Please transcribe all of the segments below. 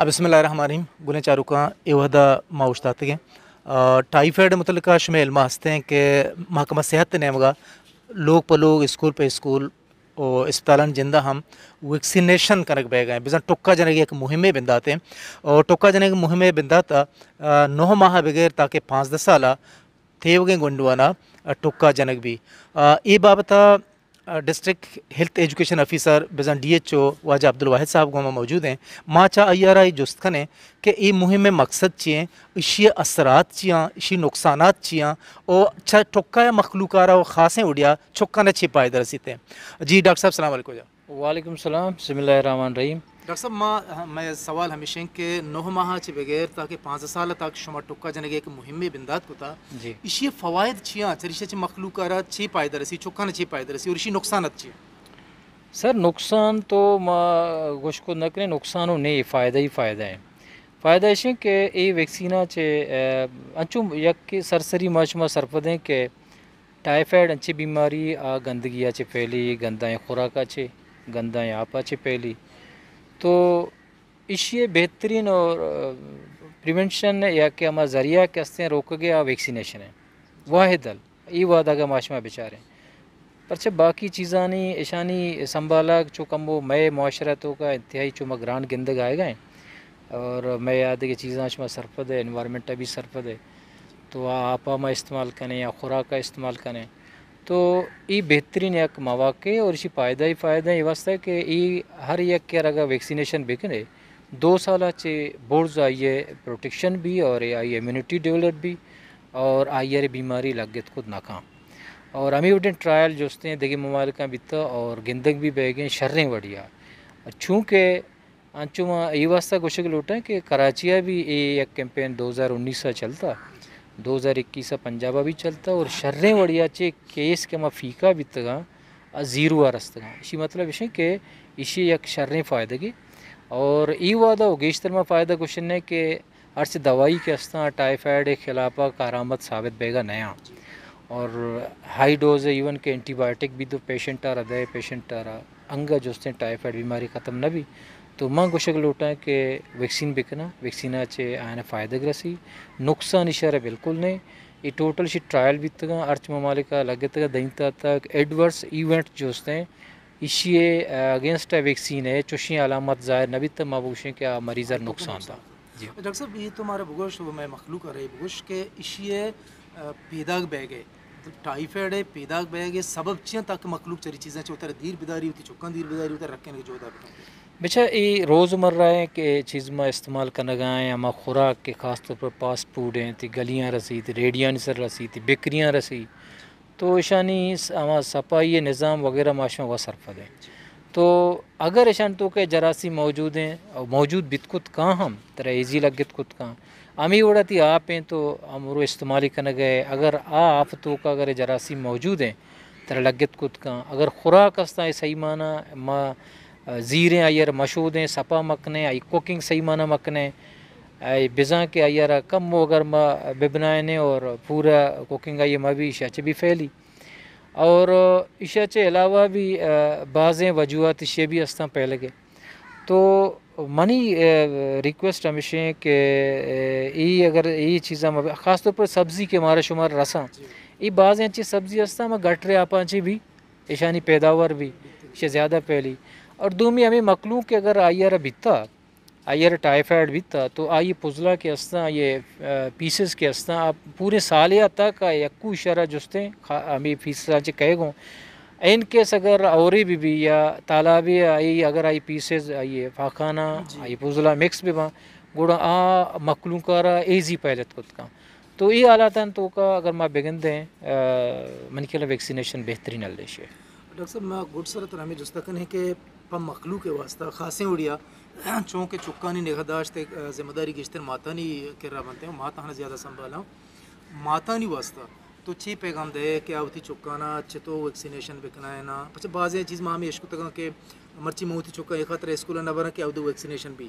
अब इसमें रहा हमारी रही बुले चारुका एवहदा के टाइफाइड मतलब शमेल मास्ते हैं कि महकमा सेहत ने मगा लोग पर लोग स्कूल पे स्कूल और अस्पताल जिंदा हम वैक्सीनेशन कनक बह गए बिजा टुक्का जने एक मुहिमे बिंदाते और टोका जने की मुहिमे बिंदाता नौ माह बगैर ताकि पाँच दस साल थे गए गुंडवाना टोका जनक भी ये बाबत डिस्ट्रिक्ट हेल्थ एजुकेशन ऑफिसर बिजन डी एच ओ वाजा अब्दुल वाहिद साहब गोमा मौजूद हैं माँ चा अयारा है कि ये मुहिम में मकसद चिए इशी असरात चियाँ इशी नुकसान चियाँ और अच्छा ठोका या मखलूकारा और ख़ासें उड़िया छुक्का न छिपाए दर दरसीते जी डॉक्टर साहब सलाम वालेकुम सलाम सिमिल्लाम रहीम डॉक्टर साहब माँ हाँ, मैं सवाल हमेशा के नौ माह के बगैर ताकि पाँच साल तक शुमा टुक्का जने एक मुहिम में बिंदात था इसी फवायद छिया चरिशे चे मखलूकारा छे पायदर सी चुक्का छे पायदर सी और इसी नुकसान अच्छी सर नुकसान तो माँ गोश को न करें नुकसान हो नहीं फ़ायदा ही फ़ायदा है फ़ायदा इसे के ये वैक्सीन चे अंचुम यक के सरसरी मा सरपदे के टाइफाइड अच्छी बीमारी आ गंदगी आ फैली गंदा खुराक अच्छे चे गंदा आप अच्छे फैली तो इसलिए बेहतरीन और प्रिवेंशन या कि हमारा ज़रिया कसते रोकोगे या वैक्सीनेशन है वाहिद अल ई वाद का माशमा बेचारे पर से बाकी चीज़ानी ईशानी संभाला चो कम वो मैं माशरतों का इंतहाई चुमा ग्रांड गेंद गाए गए और मैं याद कि चीज़ा चुमा सरपद है इन्वामेंट भी सरपद है तो आपा में इस्तेमाल करें या खुराक का इस्तेमाल करें ये तो बेहतरीन एक मवाक़ है और इसी फायदा ही ફાયદા है વાસ્તે कि ये हर एक अगर वैक्सीनेशन વેક્સિનેશન बिकने दो साल से बोर्ड आई है प्रोटेक्शन भी और आई इम्यूनिटी डेवलप भी और आई आर बीमारी लागत खुद नाकाम और अमी उठे ट्रायल जोस्ते हैं देखिए ममालिक बिता तो और गेंदक भी बह गए शर्रें बढ़िया चूँकि अंचुमा ये वास्ता कुछ लोटा कि कराचिया भी ये एक कैंपेन दो उन्नीस सा चलता दो हज़ार 2021 ಪಂಜಾಬ ಬಿ ಚಲ್ತ ಅವ್ರ ಶರ್ರೆ ಒಡಿಯಾಚೆ ಕೇಸ್ ಕೆಮ ಫೀಕಾ ಬಿತ್ತಗ ಆ ಝೀರು ಆರಸ್ತಗ इसी मतलब इसे के इसी एक शर्रे की और ई वादा उगेश तरमा फ़ायदा क्वेश्चन है कि अर्स दवाई के अस्ता टाइफाइड के खिलाफा कारामत साबित बेगा नया और हाई डोज है इवन के एंटीबायोटिक भी तो पेशेंट आ रहा है पेशेंट आ रहा अंगा जो टाइफाइड बीमारी ख़त्म न भी तो मैं लोटा තුමා ගොෂගලෝට වෙක්සින් බෙකන වෙක්සිනාචේ ආයන नुकसान इशारा बिल्कुल नहीं ये टोटल शी ट्रायल भी तक तो अर्च ममालिक लगे तक तो दैनता तक एडवर्स इवेंट जो उसने इसी अगेंस्ट है वैक्सीन है चुशी अलामत ज़ाहिर नबी तक पूछे कि मरीज़ नुकसान था जी डॉक्टर साहब ये तुम्हारा तो भुगोश मैं मखलू कर रही भुगोश के इसी पैदाग बह गए मतलब टाइफाइड है पैदाग बह गए सबब चियाँ तक मखलूक चरी चीज़ें चौतर धीर बिदारी होती चुका धीर बिदारी होता रखें जो होता बेचा ये रोज़मर्रा के चीज़ में इस्तेमाल कन गाएँ अमा खुराक के ख़ास तौर पर फास्ट फूड हैं थी गलियाँ रसी थी रेडिया निसर रसी थी बेकरियाँ रसी तो ईशानी हम सफाई निज़ाम वगैरह माशा हुआ सरफ है तो अगर ईशान तो के जरासी मौजूद हैं और मौजूद बितकुत कहाँ हम तेरा ईजी लग गितकुत कहाँ अमी उड़ा थी आप हैं तो रो इस्तेमाल ही कर गए अगर आ आप तो का अगर जरासी मौजूद हैं तरह लग गितकुत कहाँ अगर खुराक हस्ता सही माना माँ ज़ीरें मशहूद हैं सपा मकने आई कुकिंग सही माना मकने आई बिजा के अयर कम अगर माँ ने और पूरा कुकिंग आई मबी शच भी फैली और इशा के अलावा भी बाज़ें वजूहत इशे भी अस्ता फैल गए तो मनी रिक्वेस्ट हमेशा कि यही अगर यही चीज़ा ख़ासतौर पर सब्ज़ी के मारा शुमार रसा ये बाज़ें अच्छी सब्ज़ी अस्ता मैं गटरे आप भी ईशानी पैदावार भी इसे ज़्यादा पहली ಅರ್ಧೂಮಿ ಅಮಿ ಮಕ್ಳೂಕೆ ಅಗರ್ बिता आई आयर टाइफाइड बिता तो आई पुजला के असना ये पीसेस के असना आप पूरे सालिया तक यक्ू इशारा जुस्ते हमें फीसा कह गो इन केस अगर और भी भी या तालाबी आई अगर आई पीसेस आइए फाखाना आई पुजला मिक्स भी वहाँ गुड़ा आ मकलू रहा एजी पैलत खुद का तो ये आलात तो का अगर माँ बेगन दें मन के वैक्सीनेशन बेहतरीन डॉक्टर साहब मैं गुड सर तरह तो हमें जुस्ता कि पर मखलू के वास्ता खासें उड़िया चुका नहीं निगहदाश्त जिम्मेदारी गिश्तर मातानी किर्रा बनते हैं माता ज़्यादा संभाला नहीं वास्ता तो छी पैगाम दे कि चुका ना अच्छे तो वैक्सीनेशन बिकना है ना अच्छा बाज़ चीज़ माँ हमें के ಮರ್ಚಿ ಮೌತಿ ಚೌಕ ಏಕತ್ರ ಸ್ಕೂಲ್ ಅನ್ನ ಬರಕ್ಕೆ ಯಾವುದು ವ್ಯಾಕ್ಸಿನೇಷನ್ ಬಿ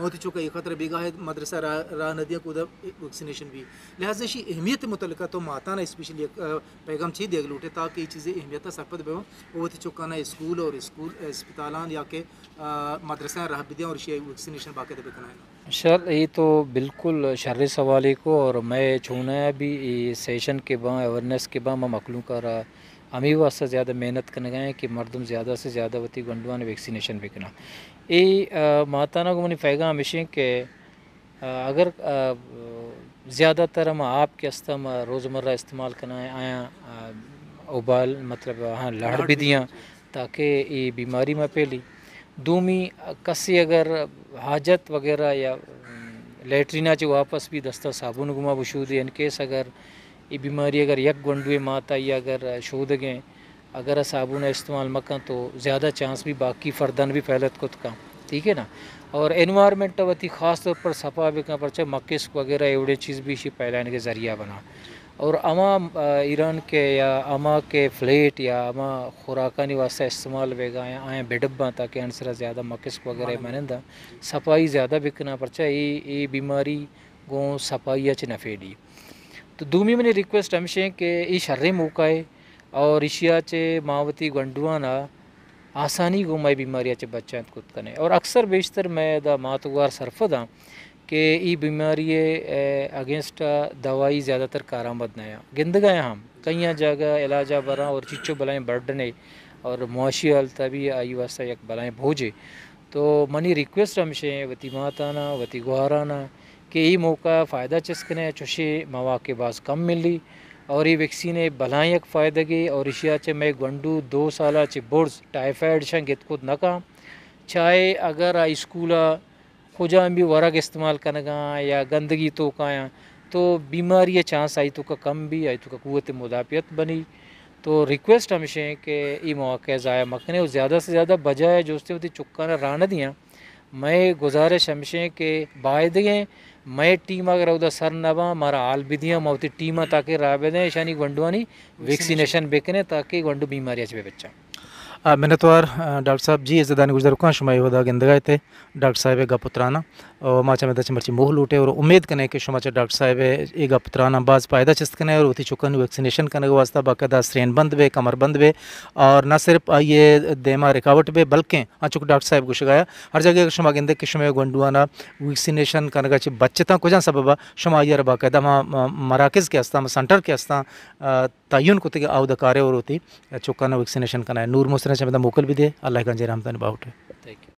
ಮೌತಿ ಚೌಕ ಏಕತ್ರ ಬೇಗ ಹೈ ಮದ್ರಸಾ ರಾ ರಾ ನದಿಯ ಕೂದ ವ್ಯಾಕ್ಸಿನೇಷन भी लिहाजा इसी अहमियत मुतलक तो माता ना स्पेशली पैगाम छी देख लूटे ताकि ये चीज़ें अहमियत सरपत बेव वती चौकाना स्कूल और स्कूल अस्पताल या के मदरसा राहबिदियाँ और वैक्सीनेशन बाक़ी बेकना है शर ये तो बिल्कुल शर्र सवाले को और मैं छूना भी सेशन के बाद अवेयरनेस के बाद मैं मकलूँ कर रहा हमें वास्ते ज़्यादा मेहनत करना गए कि मरदम ज़्यादा से ज़्यादा वती गंडवा ने वैक्सीनेशन बिकना ये माता ना गुमनी फैगा हमेशा के अगर ज़्यादातर हम आप के अस्तम रोज़मर्रा इस्तेमाल करना है आया उबाल मतलब हाँ लड़ भी दिया ताकि ये बीमारी में फैली दूमी कसी अगर हाजत वगैरह या लेटरीना जो वापस भी दस्ता साबुन गुमा बशूद इनकेस अगर ये बीमारी अगर यक गंडुए माता या अगर गए अगर साबुन इस्तेमाल मकान तो ज़्यादा चांस भी बाकी फ़र्दन भी फैलत को तकां ठीक है ना और एनवायरमेंट वती ख़ास तौर पर सफ़ा भी पर चाहे मक्के वगैरह एवड़े चीज़ भी इसी फैलाने के ज़रिया बना और अमा ईरान के या अमा के फ्लेट या अमा खुराकानी वास्ते इस्तेमाल वेगा या आए बेडब्बा ताकि अनसरा ज़्यादा मक्स वगैरह हाँ। मनंदा सफाई ज़्यादा बिकना परचा ये बीमारी गो सफाई न नफेडी तो दूमी मैंने रिक्वेस्ट हमशे कि ये शर्रे मौका है और ईशिया चे मावती ना आसानी गुमाई बीमारियाँ चे बच्चा खुद कने और अक्सर बेशतर मैं दा मातुगार सरफदा कि ये बीमारी अगेंस्ट दवाई ज़्यादातर कारामद नया गए हम कई जगह इलाजा बरा और चिचो बलाएँ बढ़ने और मुआशी अलता भी आई वास्ता एक बलाएँ भोजे तो मनी रिक्वेस्ट हमशें वती माताना वती गुहाराना कि मौका फ़ायदा चस्कने चुशे ಚುಷಿ ಮವಾಕೆ बाज़ कम मिली और ये वैक्सीन एक फ़ायदे गई और इशिया चे मैं गंडू दो साल चे बुर्स टाइफाइड शं गित खुद न चाहे अगर आ स्कूल खुजा भी वर्ग इस्तेमाल करगा या गंदगी तो काया तो बीमारी या चांस आई तो का कम भी आई तो का कुत मुदाफियत बनी तो रिक्वेस्ट हमेशा कि ये मौके ज़ाया मकने और ज़्यादा से ज़्यादा बजाय जो उससे चुक्का रान दियाँ मैं गुजारिश हमेशे के बायदे मैं टीम अगर उदा सर नवा मारा आल बिधियाँ मौती टीम ताकि राबेदें शानी गंडुआनी वैक्सीनेशन बेकने ताकि गंडू बीमारियाँ बच्चा मैंने मिनतवार तो डॉक्टर साहब जी दानी गुजर का शुमा यहदा गए थे डॉक्टर साहब एक पुत्राना और माचा मैं दच मर्ची मोह लूटे और उम्मीद कने कि शुमा चा डॉक्टर साहब ये गप पुत्राना बाज पायदा चिस्त कने और उठी चुकन वैक्सीनेशन करने के वास्ता बाकायदा स्ट्रेन बंद वे कमर बंद वे और न सिर्फ ये देमा रिकावट वे बल्कि हाँ चुक डॉक्टर साहब को शिकाया हर जगह शुमा गिंदे कि शुमे गुंडुआना वैक्सीनेशन करने का बच्चे तक कुछ सबबा शुमा यार बाकायदा मराकज़ के हस्ता सेंटर के अस्त तयन को आवद कार्यवर्ती चुका वैक्सीनेशन का है नूर मोहसिन मोकल भी दे अल्लाह गंजे रामदानी बाउट थैंक यू